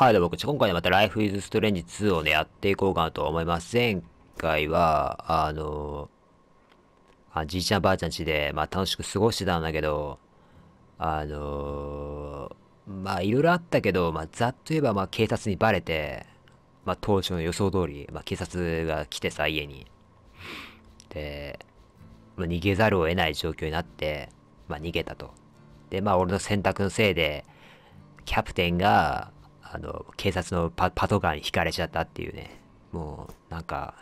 はい、どうも、ち今回はまた Life is Strange 2をね、やっていこうかなと思います。前回は、あのー、あじいちゃんばあちゃんちで、まあ楽しく過ごしてたんだけど、あのー、まあいろいろあったけど、まあざっと言えば、まあ警察にバレて、まあ当初の予想通り、まあ警察が来てさ、家に。で、まあ、逃げざるを得ない状況になって、まあ逃げたと。で、まあ俺の選択のせいで、キャプテンが、あの、警察のパトカーに引かれちゃったっていうね。もう、なんか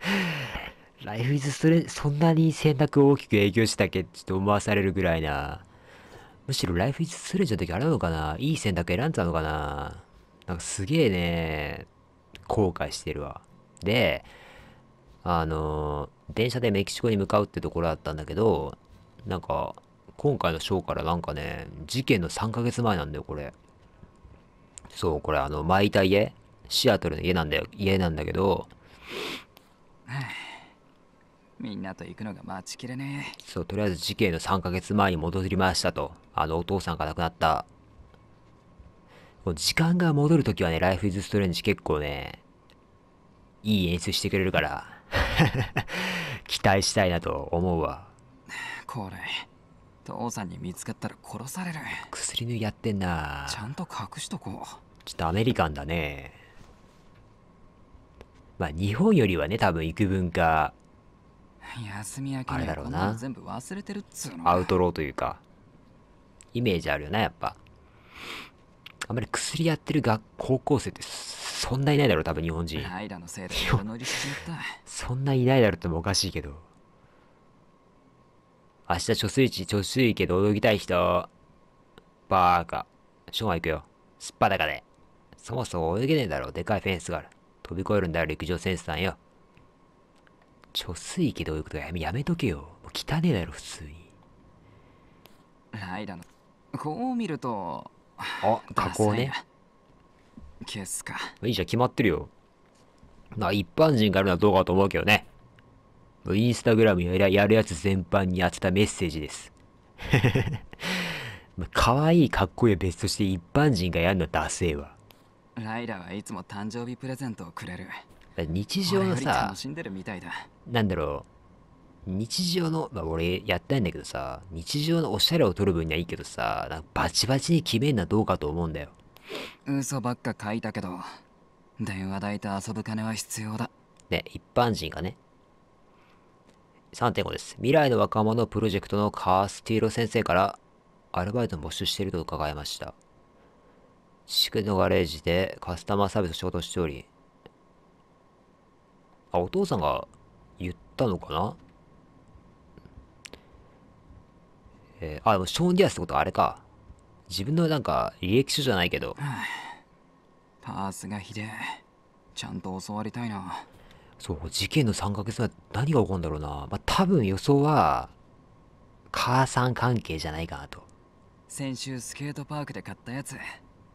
ライフイズストレそんなに選択を大きく影響したっけちょっと思わされるぐらいな。むしろライフイズストレージの時あるのかないい選択選んだのかななんかすげえね、後悔してるわ。で、あの、電車でメキシコに向かうってところだったんだけど、なんか、今回のショーからなんかね、事件の3ヶ月前なんだよ、これ。そう、これあの、巻いた家シアトルの家なんだよ、家なんだけど。みんなと行くのが待ちきれねえ。そう、とりあえず事件の3ヶ月前に戻りましたと。あの、お父さんが亡くなった。もう時間が戻るときはね、ライフイズストレンジ結構ね、いい演出してくれるから、期待したいなと思うわ。これ、父さんに見つかったら殺される薬のやってんなちゃんと隠しとこうちょっとアメリカンだねまあ日本よりはね多分幾分か休み明けあれだろうな全部忘れてるっつうのアウトローというかイメージあるよなやっぱあんまり薬やってるが高校生ってそんないないだろ多分日本人そんないないだろってもおかしいけど明日貯水池、貯水池で泳ぎたい人。バーカ。ショーンは行くよ。すっぱだかで。そもそも泳げねえだろ。でかいフェンスがある。飛び越えるんだよ、陸上ンスさんよ。貯水池で泳ぐとやめやめとけよ。もう汚ねえだろ、普通に。ライダの。こう見ると。あ、加工ね。消すか。いいじゃん、決まってるよ。な、一般人からのどうかと思うけどね。インスタグラムやるやつ全般に当てたメッセージです。可愛いかっこいい別として一般人がやるのダセえわ。ライラはいつも誕生日プレゼントをくれる。日常のさ、なんだろう、日常の、まあ、俺やったんだけどさ、日常のおしゃれを取る分にはいいけどさ、バチバチに決めんのはどうかと思うんだよ。嘘ばっか書いたけど、電話代と遊ぶ金は必要だ。ね、一般人がね。3.5です。未来の若者プロジェクトのカースティーロ先生からアルバイト募集していると伺いました。地区のガレージでカスタマーサービスを仕事しており、あ、お父さんが言ったのかなえー、あ、でもショーン・ディアスってことはあれか。自分のなんか履歴書じゃないけど。パースがひでえ。ちゃんと教わりたいな。そう、事件の3ヶ月前、何が起こるんだろうな。まあ、多分予想は、母さん関係じゃないかなと。先週スケートパークで買ったやつ、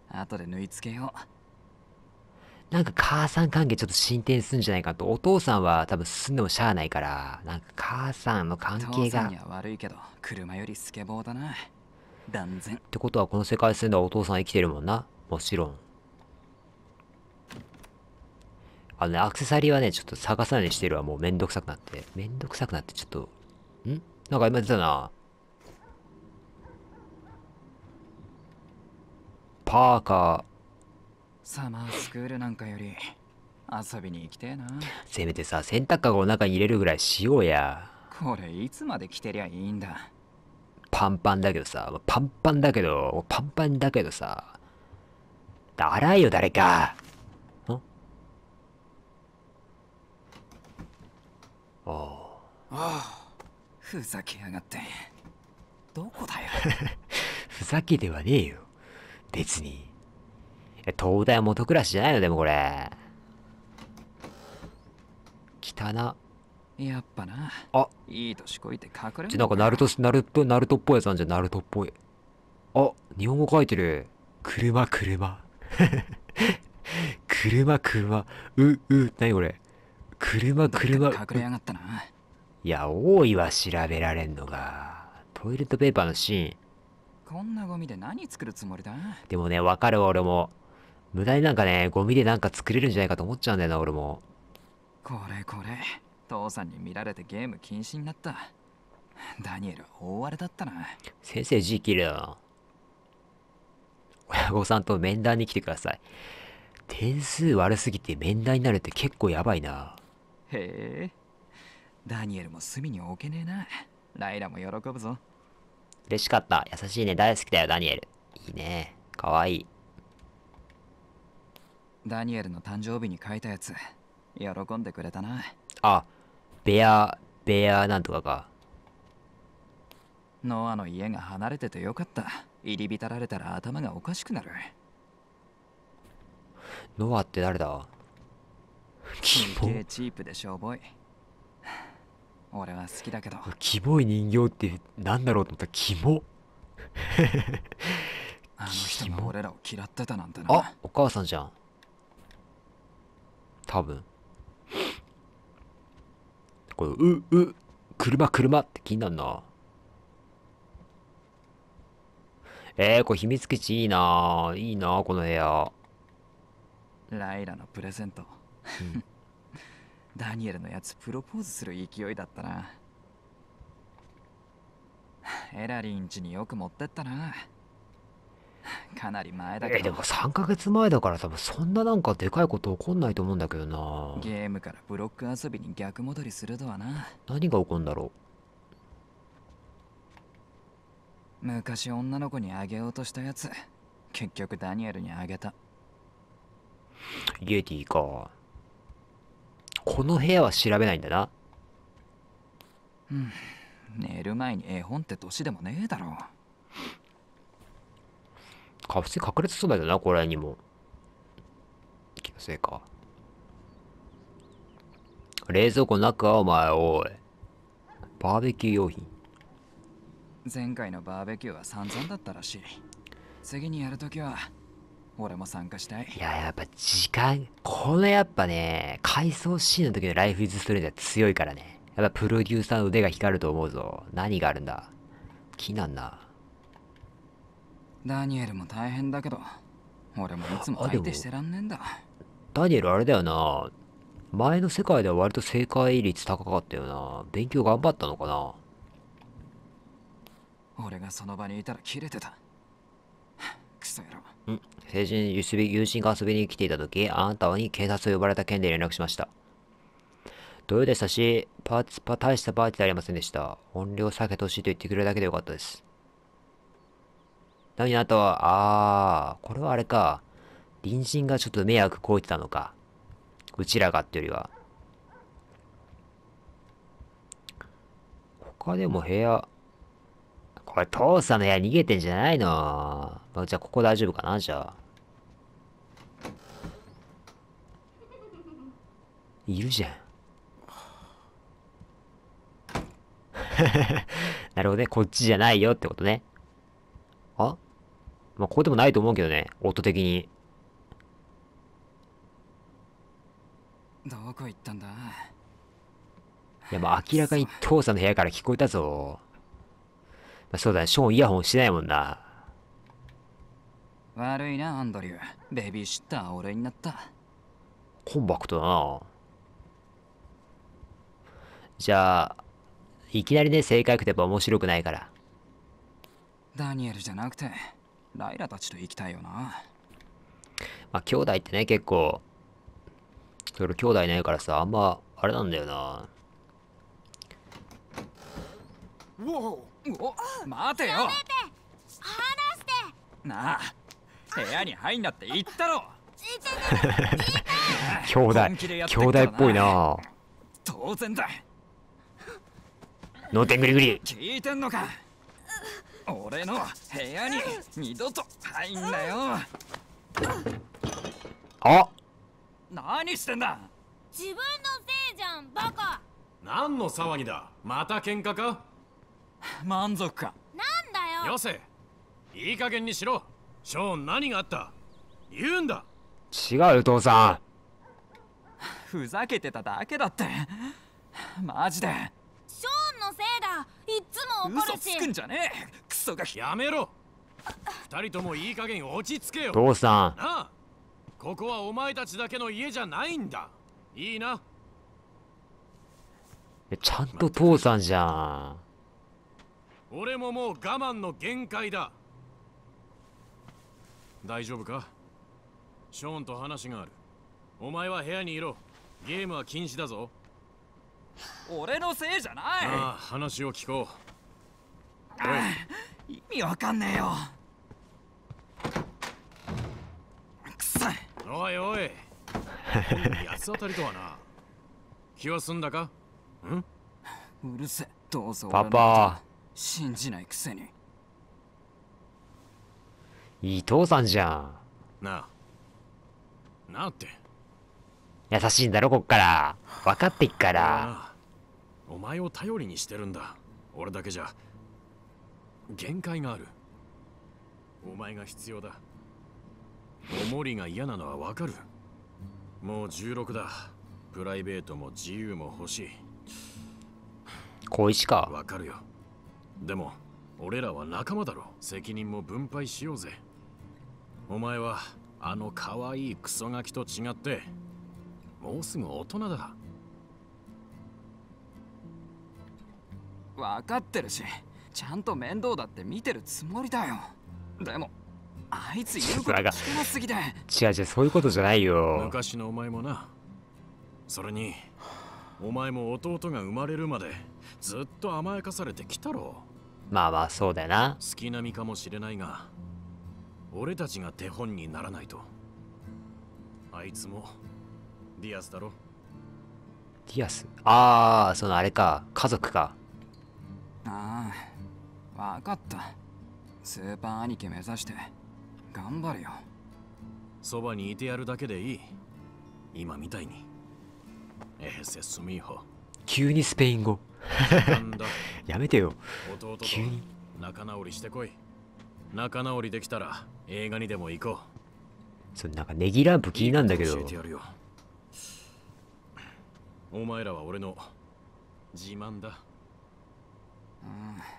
後で縫い付けよう。なんか母さん関係ちょっと進展するんじゃないかと。お父さんは多分進んでもしゃあないから、なんか母さんの関係が。父さん悪いけど、車よりスケボーだな。断然。ってことはこの世界線ではお父さん生きてるもんな。もちろん。あのね、アクセサリーはね、ちょっと探さないようにしてるわ。もうめんどくさくなって。めんどくさくなって、ちょっと。んなんか今出たな。パーカー。サマースクールなんかより遊びに行きてえな。せめてさ、洗濯かごの中に入れるぐらいしようや。これいつまで着てりゃいいんだ。パンパンだけどさ、パンパンだけど、パンパンだけどさ。だいよ、誰か。ああふざけやがってどこだよ ふざけではねえよ別に東大元暮らしじゃないのでもこれ汚なやっぱなあいい年こいて隠れちなんかナルトナルトナルトっぽいやつなんじゃナルトっぽいあ日本語書いてる車車 車車ううにこれ車車隠れやがったないや多いわ調べられんのがトイレットペーパーのシーンこんなゴミで何作るつもりだでもねわかるわ俺も無駄になんかねゴミでなんか作れるんじゃないかと思っちゃうんだよな俺もこれこれ父さんに見られてゲーム禁止になったダニエル大荒れだったな先生字切る親御さんと面談に来てください点数悪すぎて面談になるって結構やばいなへえダニエルも隅に置けねえなライラも喜ぶぞ嬉しかった優しいね大好きだよダニエルいいねかわいいダニエルの誕生日に書いたやつ喜んでくれたなあベアベアなんとかかノアの家が離れててよかった入り浸られたら頭がおかしくなるノアって誰だキモいチープでしょ俺は好きだけどキモい人形ってなんだろうと思ったらキモあの人も俺らを嫌ってたなんてなあお母さんじゃん多分このうう車車って気になるなえー、これ秘密基地いいないいなこの部屋ライラのプレゼント ダニエルのやつプロポーズする勢いだったなエラリン家によく持ってったなかなり前だけどえでも3ヶ月前だから多分そんななんかでかいこと起こんないと思うんだけどなゲームからブロック遊びに逆戻りするとはな何が起こんだろう昔女の子にあげようとしたやつ結局ダニエルにあげたイエティかこの部屋は調べないんだな。うん。寝る前に絵本って年でもねえだろう。普通に隠れてそうだよな、これにも。気のせいか。冷蔵庫の中お前、おい。バーベキュー用品。前回のバーベキューは散々だったらしい。次にやるときは俺も参加したいいややっぱ時間このやっぱね回想シーンの時のライフイズストレージは強いからねやっぱプロデューサーの腕が光ると思うぞ何があるんだ気になんなダニエルも大変だけど俺もいつも相手してらんねんだダニエルあれだよな前の世界では割と正解率高かったよな勉強頑張ったのかな俺がその場にいたら切れてたクソ野郎ん先日友人が遊びに来ていた時、あなたに警察を呼ばれた件で連絡しました。土曜でしたし、パーツパ大したパーティーではありませんでした。音量下げてほしいと言ってくれるだけでよかったです。何あとは、あー、これはあれか。隣人がちょっと迷惑こいてたのか。うちらがってよりは。他でも部屋、これ父さんの部屋逃げてんじゃないのじゃあここ大丈夫かなじゃあ。いるじゃん。なるほどね。こっちじゃないよってことね。あまあ、ここでもないと思うけどね。音的に。どこ行ったんだいや、まあ、明らかに父さんの部屋から聞こえたぞ。まあ、そうだね。ショーンイヤホンしないもんな。悪いな、アンドリュー。ベビーシッター俺になった。コンパクトだな。じゃあ、いきなりね、正解くてば面白くないから。ダニエルじゃなくて、ライラたちと行きたいよな。まあ、兄弟ってね、結構、それ兄弟ないからさ、あんま、あれなんだよな。おお待てよて離してなあ、部屋に入んなって言ったろ 兄弟、兄弟っぽいな。当然だ。のてぐりぐり聞いてんのか俺の部屋に二度と入んなよあ何してんだ自分のせいじゃんバカ何の騒ぎだまた喧嘩か満足かなんだよよせいい加減にしろショーン何があった言うんだ違う父さんふざけてただけだってマジでのせいだいっつも怒るし嘘つくんじゃねえクソがやめろ二人ともいい加減落ち着けよ父さんなここはお前たちだけの家じゃないんだいいなちゃんと父さんじゃん俺ももう我慢の限界だ大丈夫かショーンと話があるお前は部屋にいろゲームは禁止だぞ俺のせいじゃないああ話を聞こう意味わかんねえよくそおいおい八つ当たりとはな気は済んだかんうるせどうぞパパ信じないくせに伊藤さんじゃんなあなあって優しいんだろこっから分かってっからお前を頼りにしてるんだ俺だけじゃ限界があるお前が必要だおもりが嫌なのは分かるもう16だプライベートも自由も欲しい小石か分かるよでも俺らは仲間だろ責任も分配しようぜお前はあの可愛いクソガキと違ってもうすぐ大人だ分かってるしちゃんと面倒だって見てるつもりだよでもあいつ言うこと聞けなすぎて違う違うそういうことじゃないよ昔のお前もなそれにお前も弟が生まれるまでずっと甘やかされてきたろまあまあそうだよな好きなみかもしれないが俺たちが手本にならないとあいつもディアスだろディアスああそのあれか家族かああ分かったスーパー兄貴目指して頑張るよそばにいてやるだけでいい今みたいにエヘセスミホ急にスペイン語 やめてよ弟と仲直りしてこい仲直りできたら映画にでも行こうそれなんかネギランプ気になんだけど教えてやるよお前らは俺の自慢だ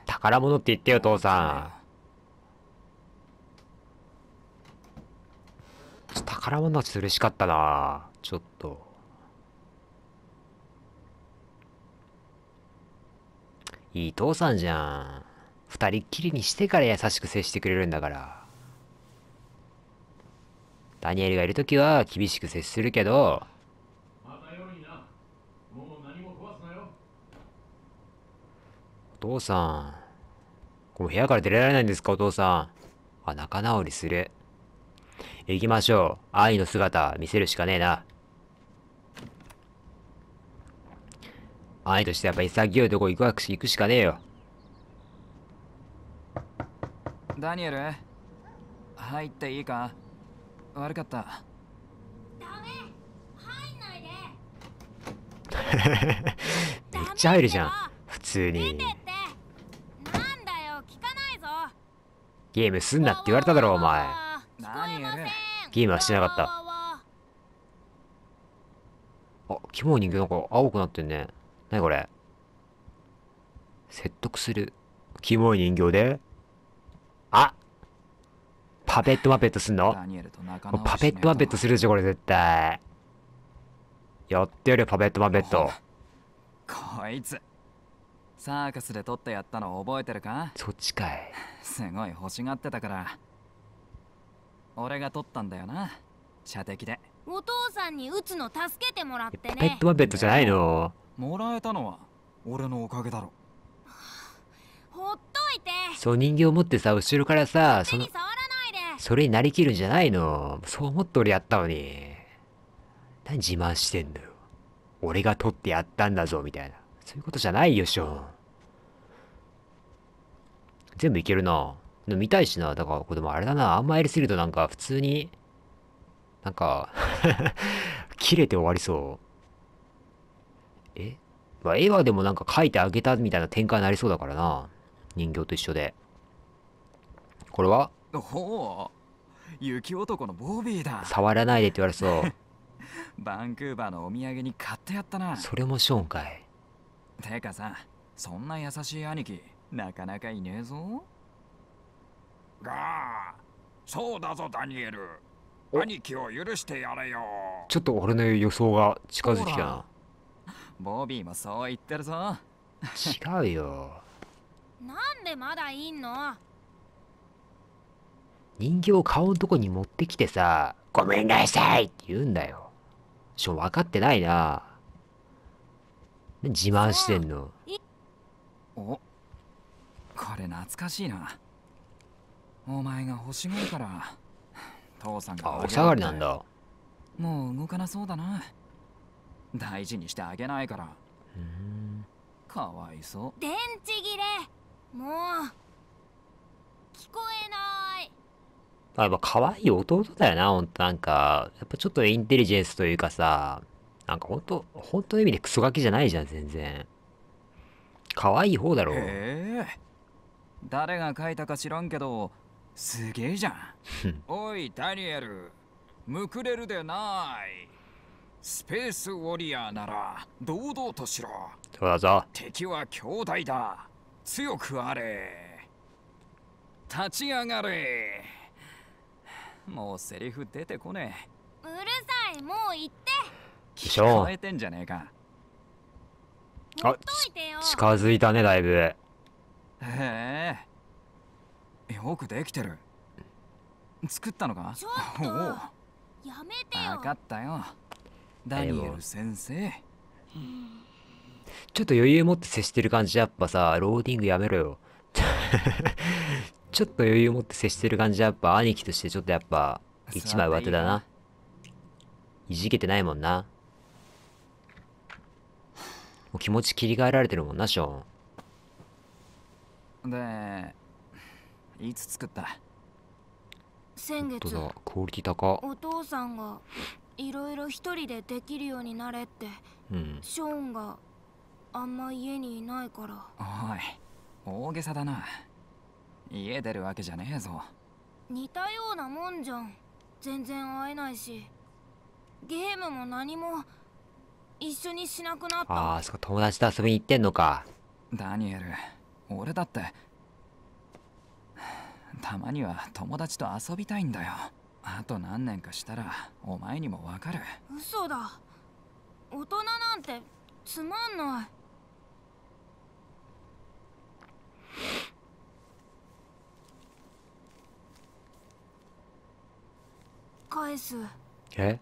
宝物って言ってよ父さん宝物って嬉しかったなちょっといい父さんじゃん二人っきりにしてから優しく接してくれるんだからダニエルがいる時は厳しく接するけど父さん。この部屋から出られないんですか、お父さん。あ、仲直りする。行きましょう。愛の姿、見せるしかねえな。愛としてやっぱ潔いとこ行く行くしかねえよ。ダニエル、入っていいか悪かった。ダメ入んないで めっちゃ入るじゃん、普通に。ゲームすんなって言われただろ、お前。何やるゲームはしてなかった。あ、キモい人形なんか青くなってんね。なにこれ説得する。キモい人形であパペットマペットすんのパペットマペットするでしょ、これ絶対。やってやるよ、パペットマペット。こいつ。サーカスで撮ってやったの覚えてるかそっちかい。すごい欲しがってたから俺が取ったんだよな射的でお父さんに撃つの助けてもらってねペットはペットじゃないのもらえたのは俺のおかげだろほっといてそう人形持ってさ後ろからさそのそれになりきるんじゃないのそう思って俺やったのに何自慢してんだよ俺が取ってやったんだぞみたいなそういうことじゃないよショーン全部いけるな。でも見たいしな。だから、これもあれだな。あんまやりすぎるとなんか普通に、なんか 切れて終わりそう。えまあ、絵はでもなんか描いてあげたみたいな展開になりそうだからな。人形と一緒で。これはほう雪男のボビーだ触らないでって言われそう バンクーバーのお土産に買ってやったなそれもショーンかいてかさそんな優しい兄貴なかなかいねえぞがそうだぞダニエル兄貴を許してやれよちょっと俺の予想が近づいてきたなボビーもそう言ってるぞ違うよ なんでまだいんの人形を顔のとこに持ってきてさごめんなさいって言うんだよしょ分かってないな自慢してんのおこれ懐かしいなお前が欲しがるから父さんがあお下がりなんだもう動かなそうだな大事にしてあげないからかわいそう電池切れもう聞こえないあやっぱ可愛い弟だよな、ほんとなんか、やっぱちょっとインテリジェンスというかさ、なんかほんと、本当の意味でクソガキじゃないじゃん、全然。可愛い方だろう。へえ誰が書いたか知らんけどすげえじゃん おいダニエルむくれるでないスペースウォリアーなら堂々としろ敵は兄弟だ強くあれ立ち上がれもうセリフ出てこねえうるさいもう言って聞こえてんじゃねえかあ近づいたねだいぶへえよくできてる作ったのかちょっとやめてよ分かったよダニエル先生ちょっと余裕持って接してる感じやっぱさローディングやめろよ ちょっと余裕持って接してる感じやっぱ兄貴としてちょっとやっぱ一枚上手だないじけてないもんなもう気持ち切り替えられてるもんなショーンでいつ作った先月だクオリティ高お父さんがいろいろ一人でできるようになれって、うん、ショーンがあんま家にいないからおい大げさだな家出るわけじゃねえぞ似たようなもんじゃん全然会えないしゲームも何も一緒にしなくなったああそ友達と遊びに行ってんのかダニエル俺だってたまには友達と遊びたいんだよあと何年かしたらお前にもわかる嘘だ大人なんてつまんない返すえ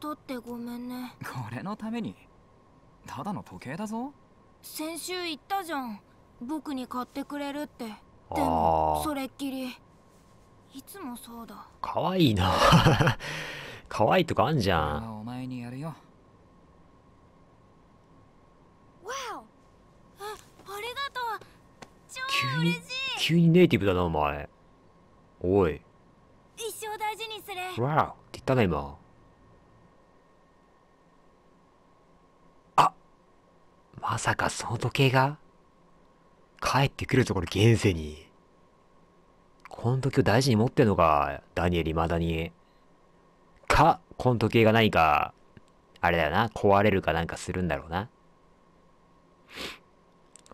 取ってごめんねこれのためにただの時計だぞ先週言ったじゃん僕に買ってくれるってでもそれっきりいつもそうだ可愛いな 可愛いとかあんじゃんお前にやるよわおあありがとう超嬉しい急にネイティブだなお前おい一生大事にするわあって言ったな今あまさかその時計が帰ってくるぞ、これ、現世に。この時を大事に持ってんのか、ダニエル未だに。か、この時計が何か、あれだよな、壊れるかなんかするんだろうな。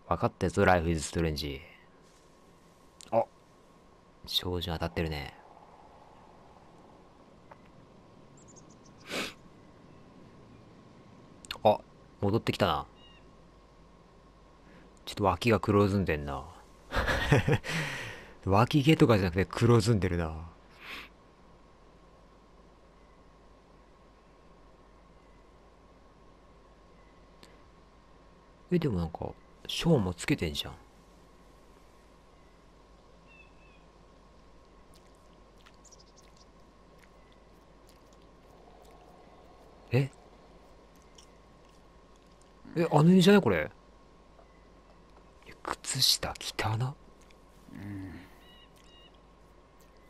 分かったぞ、ライフイズストレンジ。あ照準当たってるね。あ、戻ってきたな。ちょっと脇が黒ずんでんな。脇毛とかじゃなくて黒ずんでるな。え、でもなんか、賞もつけてんじゃん。ええ、あの犬じゃないこれ。靴下汚うん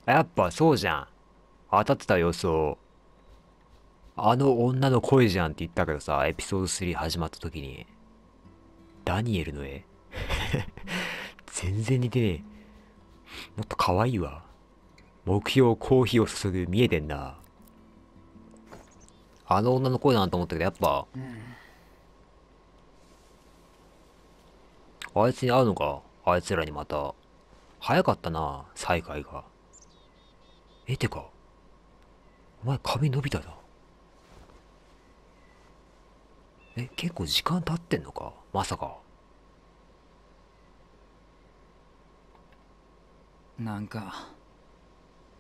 やっぱそうじゃん当たってた予想あの女の声じゃんって言ったけどさエピソード3始まった時にダニエルの絵 全然似てねえもっと可愛いわ目標コーヒーを注ぐ見えてんなあの女の声だなと思ったけどやっぱ、うんあいつに会うのかあいつらにまた。早かったな、再会が。え、てか、お前髪伸びただ。え、結構時間経ってんのかまさか。なんか、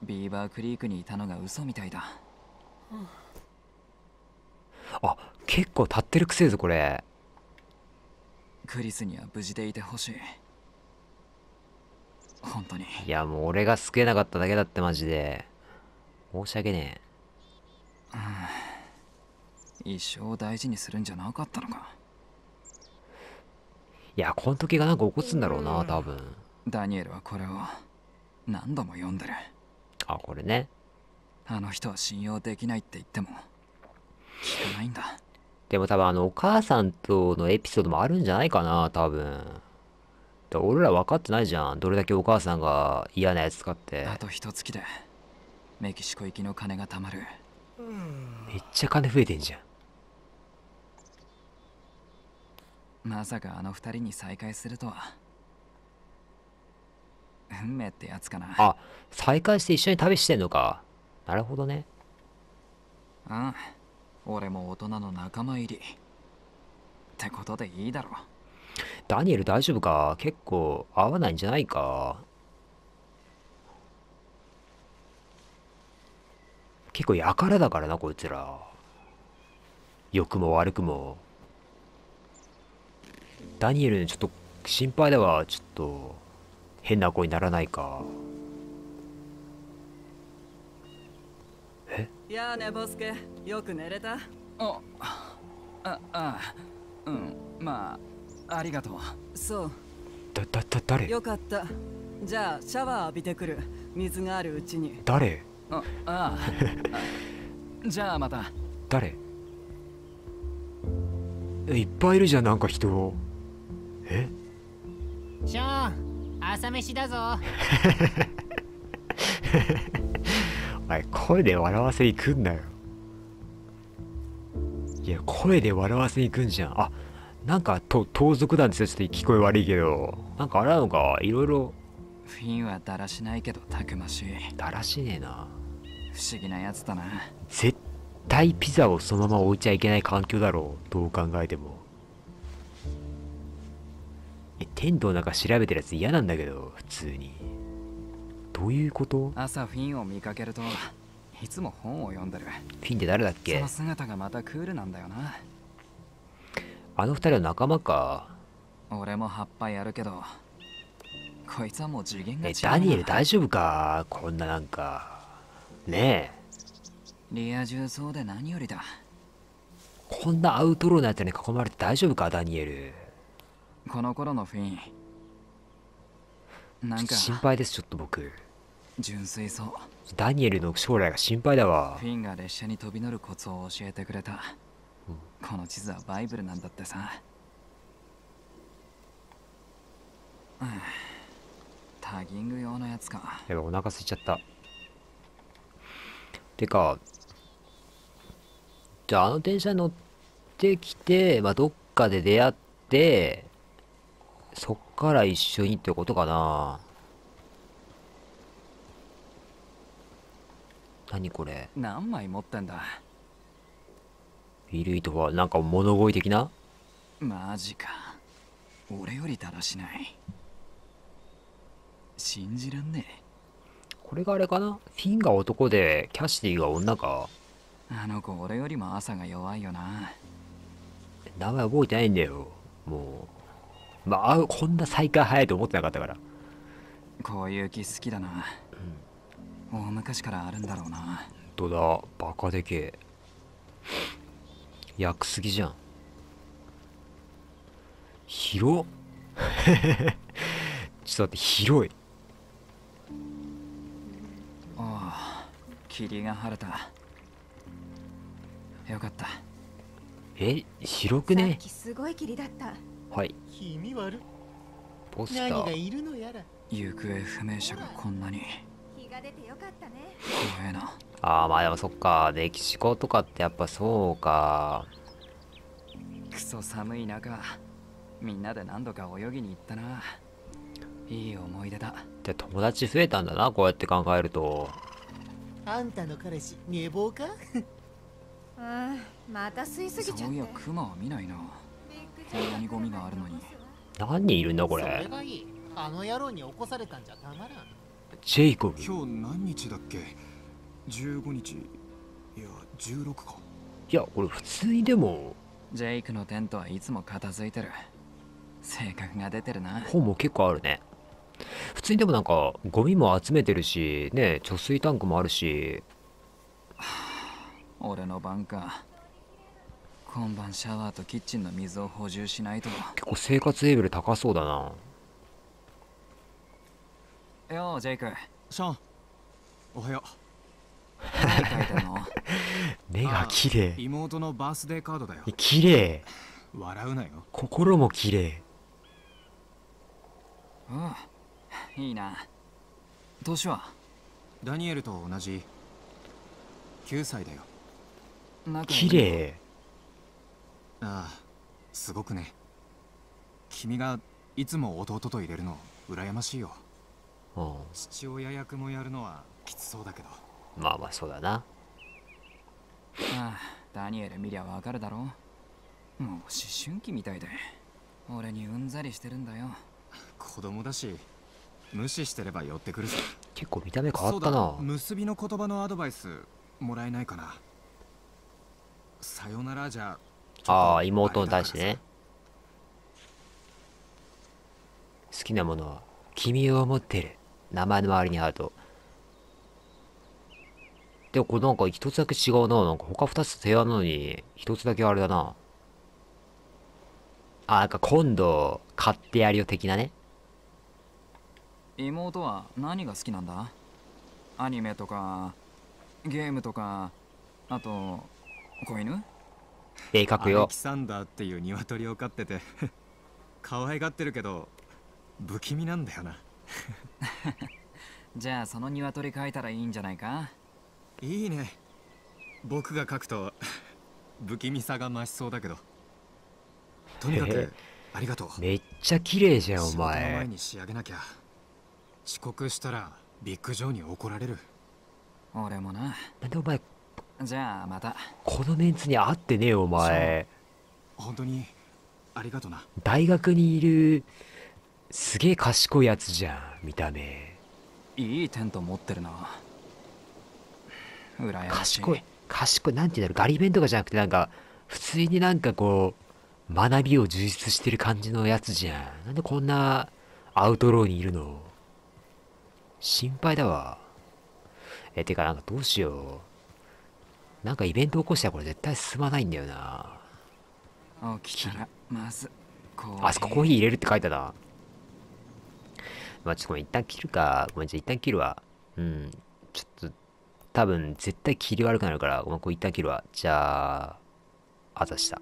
ビーバークリークにいたのが嘘みたいだ。あ、結構経ってるくせえぞ、これ。クリスには無事でいてほしい本当にいやもう俺が救えなかっただけだってマジで申し訳ねえ、うん、一生大事にするんじゃなかったのかいやこの時がなんか起こすんだろうな多分ダニエルはこれを何度も読んでるあこれねあの人は信用できないって言っても聞かないんだでも多分あの、お母さんとのエピソードもあるんじゃないかな、多分。だ俺ら分かってないじゃん。どれだけお母さんが嫌なやつ使って。あと一月で、メキシコ行きの金が貯まる。めっちゃ金増えてんじゃん。まさかあの二人に再会するとは。運命ってやつかな。あ、再会して一緒に旅してんのか。なるほどね。うん。俺も大人の仲間入りってことでいいだろダニエル大丈夫か結構合わないんじゃないか結構やからだからなこいつら良くも悪くもダニエルちょっと心配だわちょっと変な子にならないかやあねボスケよく寝れたあああうんまあありがとうそうだだだ誰よかったじゃあシャワー浴びてくる水があるうちに誰ああじゃあまた誰いっぱいいるじゃんなんか人をえショーン朝飯だぞ 声で笑わせに来んなよ。いや、声で笑わせに来んじゃん。あ、なんか、と、盗賊団ですよ。ちょっと聞こえ悪いけど。なんかあれなのか、いろいろ。フィンはだらしないけど、たくましい。だらしねえな。不思議なやつだな。絶対ピザをそのまま置いちゃいけない環境だろう。どう考えても。え、テンなんか調べてるやつ嫌なんだけど、普通に。どういうこと朝フィンを見かけるといつも本を読んでるフィンって誰だっけその姿がまたクールなんだよなあの二人は仲間か俺も葉っぱやるけどこいつはもう次元が違うダニエル大丈夫かこんななんかねえリア充そうで何よりだこんなアウトローなやつに囲まれて大丈夫かダニエルこの頃のフィンなんか心配ですちょっと僕純粋そうダニエルの将来が心配だわフィンが列車に飛び乗るコツを教えてくれた、うん、この地図はバイブルなんだってさ、うん、タギング用のやつかやばお腹空いちゃったてかじゃああの電車に乗ってきて、まあ、どっかで出会ってそっから一緒にってことかな何これ何枚持ってんだ衣類とはなんか物乞い的なマジか俺よりだらしない信じらんねえこれがあれかなフィンが男でキャシティが女かあの子俺よりも朝が弱いよな名前覚えてないんだよもうまあこんな再会早いと思ってなかったからこういう気好きだなも昔からあるんだろうなどうだバカでけえ焼くすぎじゃん広っ ちょっと待って広いああ霧が晴れたよかったえ広くねすごい霧だったはい気味悪ポスター行方不明者がこんなにが出てよかったね言うなあーまあでもそっか歴史校とかってやっぱそうかクソ寒い中みんなで何度か泳ぎに行ったないい思い出だで友達増えたんだなこうやって考えるとあんたの彼氏寝坊かうんまた吸いすぎちゃっそういやクマは見ないな部屋にゴミがあるのに何人いるんだこれれいいあの野郎に起こされたんじゃたまらんジェイコブ今日何日だっけ15日いや16かいやこれ普通にでもジェイクのテントはいつも片付いてる性格が出てるな本も結構あるね普通にでもなんかゴミも集めてるしね貯水タンクもあるし、俺の番か今晩シャワーとキッチンの水を補充しないと結構生活レベル高そうだなようジェイクシャンおはよう 目が綺麗妹のバースデーカードだよ綺麗笑うなよ心も綺麗うんいいな年はダニエルと同じ9歳だよ綺麗ああすごくね君がいつも弟と入れるの羨ましいよ父親役もやるのはきつそうだけどまあまあそうだなああダニエル見りゃわかるだろうもう思春期みたいで俺にうんざりしてるんだよ子供だし無視してれば寄ってくるさ結構見た目変わったな結びの言葉のアドバイスもらえないかなさよならじゃああ妹に対してね好きなものは君を思ってる名前の周りにあると。でもこれなんか一つだけ違うな。なんか他二つ提案なのに、一つだけあれだな。あ、なんか今度、買ってやるよ的なね。妹は何が好きなんだアニメとか、ゲームとか、あと、子犬絵描くよ。アレキサンダーっていう鶏を飼ってて、可愛がってるけど、不気味なんだよな。じゃあその鶏描いたらいいんじゃないかいいね僕が描くと不気味さが増しそうだけどとにかくありがとうめっちゃ綺麗じゃんお前前に仕上げなきゃ遅刻したらビッグジョーに怒られる俺もななんでお前じゃあまたこのメンツに合ってねえお前本当にありがとな大学にいるすげえ賢いやつじゃん見た目いいテント持ってるな羨ましい賢い賢いなんて言うんだろうガリ弁とかじゃなくてなんか普通になんかこう学びを充実してる感じのやつじゃんなんでこんなアウトローにいるの心配だわえてかなんかどうしようなんかイベント起こしたらこれ絶対進まないんだよな起きたらまずあそこコーヒー入れるって書いてたなまあちょっと一旦切るか。ごめん、じゃ一旦切るわ。うん。ちょっと、多分、絶対切り悪くなるから、ごめん、これ一旦切るわ。じゃあ、あざした。